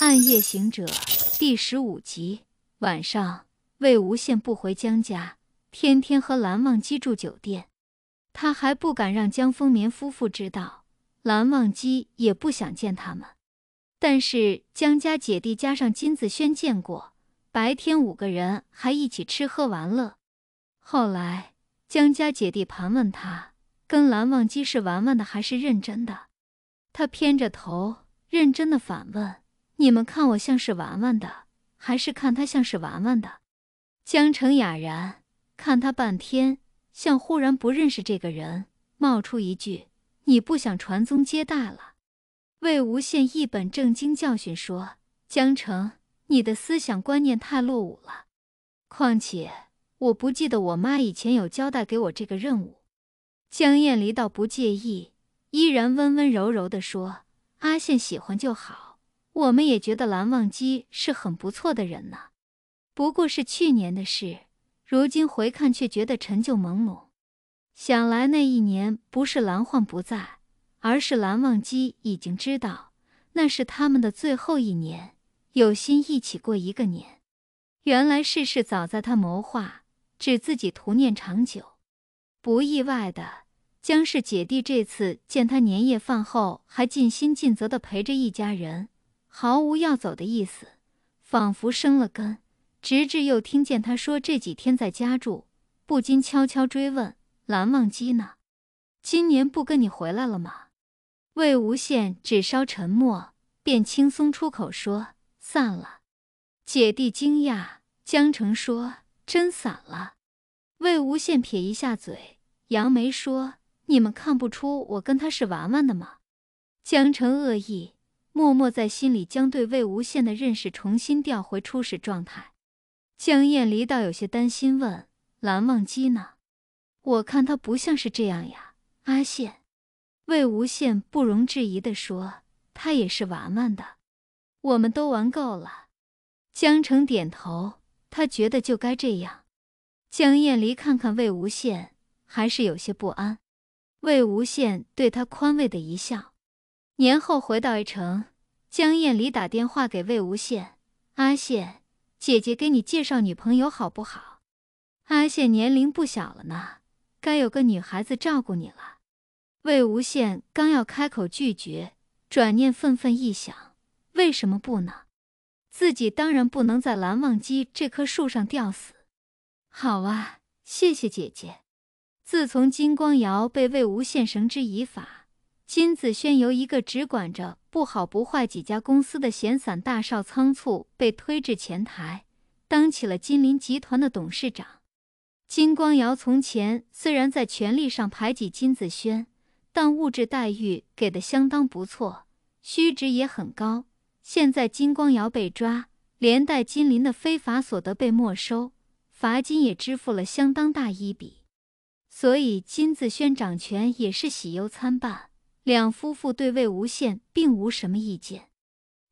《暗夜行者》第十五集，晚上魏无羡不回江家，天天和蓝忘机住酒店。他还不敢让江丰眠夫妇知道，蓝忘机也不想见他们。但是江家姐弟加上金子轩见过，白天五个人还一起吃喝玩乐。后来江家姐弟盘问他，跟蓝忘机是玩玩的还是认真的？他偏着头，认真的反问。你们看我像是玩玩的，还是看他像是玩玩的？江澄哑然看他半天，像忽然不认识这个人，冒出一句：“你不想传宗接代了？”魏无羡一本正经教训说：“江澄，你的思想观念太落伍了。况且我不记得我妈以前有交代给我这个任务。”江厌离倒不介意，依然温温柔柔的说：“阿羡喜欢就好。”我们也觉得蓝忘机是很不错的人呢，不过是去年的事，如今回看却觉得陈旧朦胧。想来那一年不是蓝焕不在，而是蓝忘机已经知道那是他们的最后一年，有心一起过一个年。原来世事早在他谋划，只自己图念长久。不意外的，江氏姐弟这次见他年夜饭后，还尽心尽责的陪着一家人。毫无要走的意思，仿佛生了根。直至又听见他说这几天在家住，不禁悄悄追问：“蓝忘机呢？今年不跟你回来了吗？”魏无羡只稍沉默，便轻松出口说：“散了。”姐弟惊讶，江澄说：“真散了。”魏无羡撇一下嘴，扬眉说：“你们看不出我跟他是玩玩的吗？”江澄恶意。默默在心里将对魏无羡的认识重新调回初始状态，江燕离倒有些担心，问：“蓝忘机呢？我看他不像是这样呀。”阿羡，魏无羡不容置疑的说：“他也是玩玩的，我们都玩够了。”江澄点头，他觉得就该这样。江燕离看看魏无羡，还是有些不安。魏无羡对他宽慰的一笑。年后回到 A 城，江燕离打电话给魏无羡：“阿羡，姐姐给你介绍女朋友好不好？”阿羡年龄不小了呢，该有个女孩子照顾你了。魏无羡刚要开口拒绝，转念愤愤一想：“为什么不呢？自己当然不能在蓝忘机这棵树上吊死。”好啊，谢谢姐姐。自从金光瑶被魏无羡绳之以法。金子轩由一个只管着不好不坏几家公司的闲散大少，仓促被推至前台，当起了金林集团的董事长。金光尧从前虽然在权力上排挤金子轩，但物质待遇给的相当不错，虚职也很高。现在金光尧被抓，连带金林的非法所得被没收，罚金也支付了相当大一笔，所以金子轩掌权也是喜忧参半。两夫妇对魏无羡并无什么意见。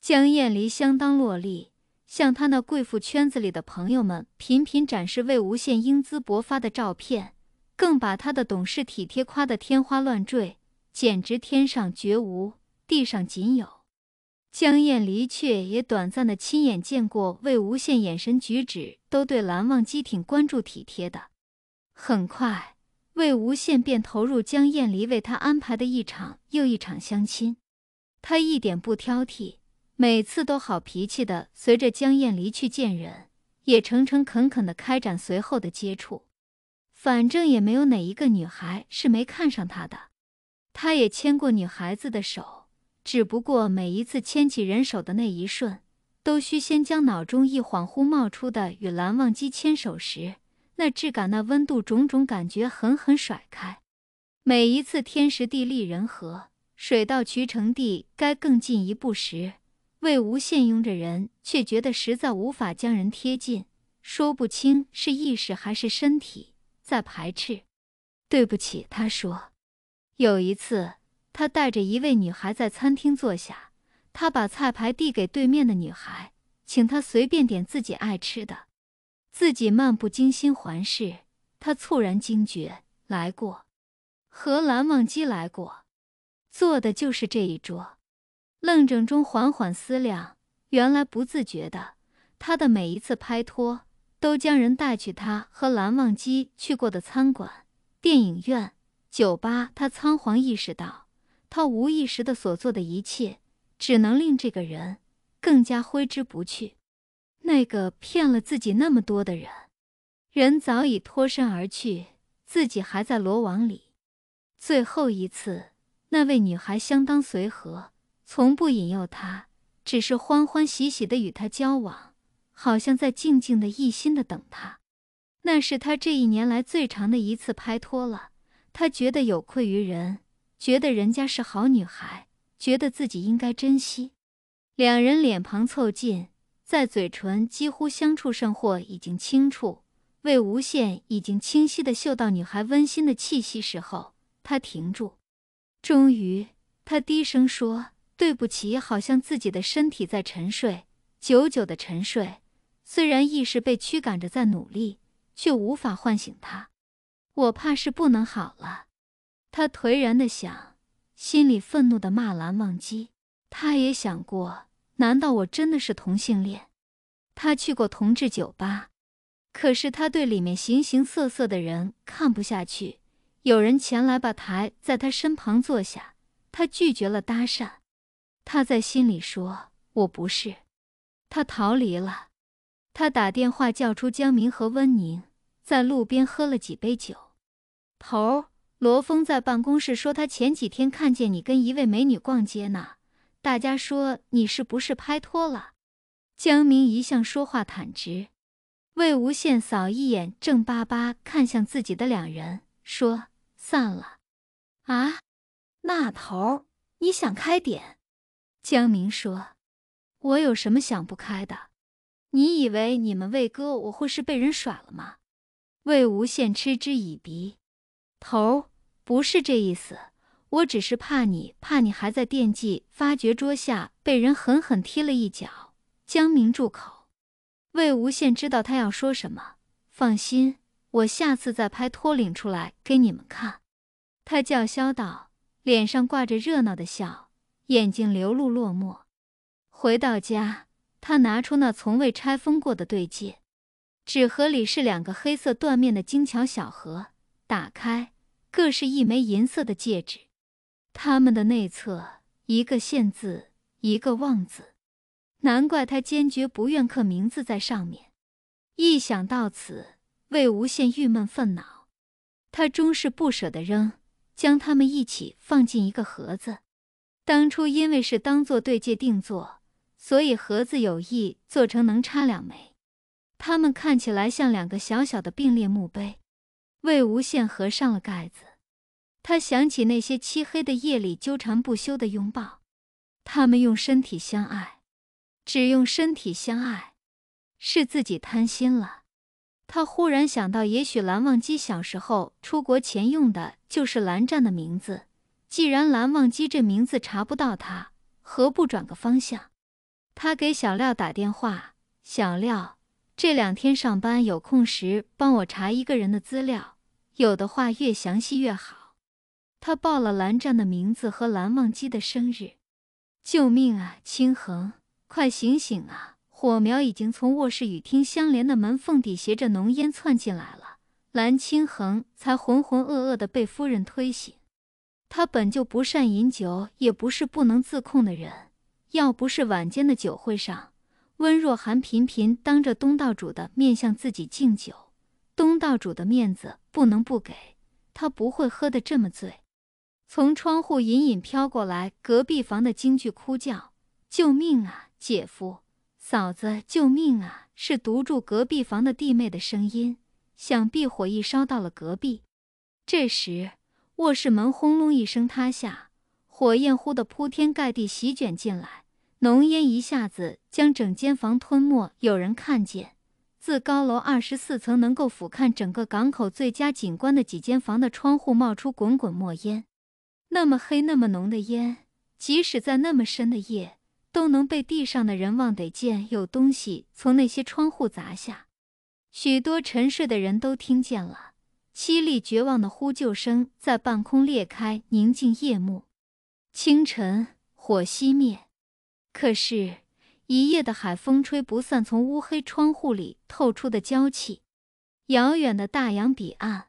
江厌离相当落力，向她那贵妇圈子里的朋友们频频展示魏无羡英姿勃发的照片，更把他的懂事体贴夸得天花乱坠，简直天上绝无，地上仅有。江厌离却也短暂的亲眼见过魏无羡，眼神举止都对蓝忘机挺关注体贴的。很快。魏无羡便投入江厌离为他安排的一场又一场相亲，他一点不挑剔，每次都好脾气的随着江厌离去见人，也诚诚恳恳的开展随后的接触。反正也没有哪一个女孩是没看上他的，他也牵过女孩子的手，只不过每一次牵起人手的那一瞬，都需先将脑中一恍惚冒出的与蓝忘机牵手时。那质感，那温度，种种感觉，狠狠甩开。每一次天时地利人和，水到渠成地该更进一步时，魏无羡拥着人，却觉得实在无法将人贴近，说不清是意识还是身体在排斥。对不起，他说。有一次，他带着一位女孩在餐厅坐下，他把菜牌递给对面的女孩，请她随便点自己爱吃的。自己漫不经心环视，他猝然惊觉，来过，和蓝忘机来过，坐的就是这一桌。愣怔中，缓缓思量，原来不自觉的，他的每一次拍拖，都将人带去他和蓝忘机去过的餐馆、电影院、酒吧。他仓皇意识到，他无意识的所做的一切，只能令这个人更加挥之不去。那个骗了自己那么多的人，人早已脱身而去，自己还在罗网里。最后一次，那位女孩相当随和，从不引诱他，只是欢欢喜喜地与他交往，好像在静静地一心地等他。那是他这一年来最长的一次拍拖了。他觉得有愧于人，觉得人家是好女孩，觉得自己应该珍惜。两人脸庞凑近。在嘴唇几乎相触甚或已经轻触，魏无羡已经清晰地嗅到女孩温馨的气息时候，他停住。终于，他低声说：“对不起。”好像自己的身体在沉睡，久久的沉睡。虽然意识被驱赶着在努力，却无法唤醒他。我怕是不能好了，他颓然地想，心里愤怒地骂蓝忘机。他也想过。难道我真的是同性恋？他去过同志酒吧，可是他对里面形形色色的人看不下去。有人前来把台在他身旁坐下，他拒绝了搭讪。他在心里说：“我不是。”他逃离了。他打电话叫出江明和温宁，在路边喝了几杯酒。头儿，罗峰在办公室说：“他前几天看见你跟一位美女逛街呢。”大家说你是不是拍拖了？江明一向说话坦直。魏无羡扫一眼正巴巴看向自己的两人，说：“散了。”啊，那头你想开点。江明说：“我有什么想不开的？你以为你们魏哥我会是被人甩了吗？”魏无羡嗤之以鼻：“头不是这意思。”我只是怕你，怕你还在惦记，发觉桌下被人狠狠踢了一脚。江明，住口！魏无羡知道他要说什么，放心，我下次再拍脱领出来给你们看。他叫嚣道，脸上挂着热闹的笑，眼睛流露落寞。回到家，他拿出那从未拆封过的对戒，纸盒里是两个黑色缎面的精巧小盒，打开，各是一枚银色的戒指。他们的内侧，一个“限”字，一个“望”字，难怪他坚决不愿刻名字在上面。一想到此，魏无羡郁闷愤恼，他终是不舍得扔，将他们一起放进一个盒子。当初因为是当做对戒定做，所以盒子有意做成能插两枚。他们看起来像两个小小的并列墓碑。魏无羡合上了盖子。他想起那些漆黑的夜里纠缠不休的拥抱，他们用身体相爱，只用身体相爱，是自己贪心了。他忽然想到，也许蓝忘机小时候出国前用的就是蓝湛的名字。既然蓝忘机这名字查不到，他何不转个方向？他给小廖打电话：“小廖，这两天上班有空时帮我查一个人的资料，有的话越详细越好。”他报了蓝湛的名字和蓝忘机的生日。救命啊，清恒，快醒醒啊！火苗已经从卧室与厅相连的门缝底斜着浓烟窜进来了。蓝清恒才浑浑噩噩地被夫人推醒。他本就不善饮酒，也不是不能自控的人。要不是晚间的酒会上，温若寒频频当着东道主的面向自己敬酒，东道主的面子不能不给，他不会喝得这么醉。从窗户隐隐飘过来，隔壁房的京剧哭叫：“救命啊，姐夫、嫂子，救命啊！”是独住隔壁房的弟妹的声音。想必火已烧到了隔壁。这时，卧室门轰隆一声塌下，火焰忽地铺天盖地席卷进来，浓烟一下子将整间房吞没。有人看见，自高楼二十四层能够俯瞰整个港口最佳景观的几间房的窗户冒出滚滚墨烟。那么黑，那么浓的烟，即使在那么深的夜，都能被地上的人望得见。有东西从那些窗户砸下，许多沉睡的人都听见了凄厉绝望的呼救声，在半空裂开，宁静夜幕。清晨，火熄灭，可是，一夜的海风吹不散从乌黑窗户里透出的娇气。遥远的大洋彼岸。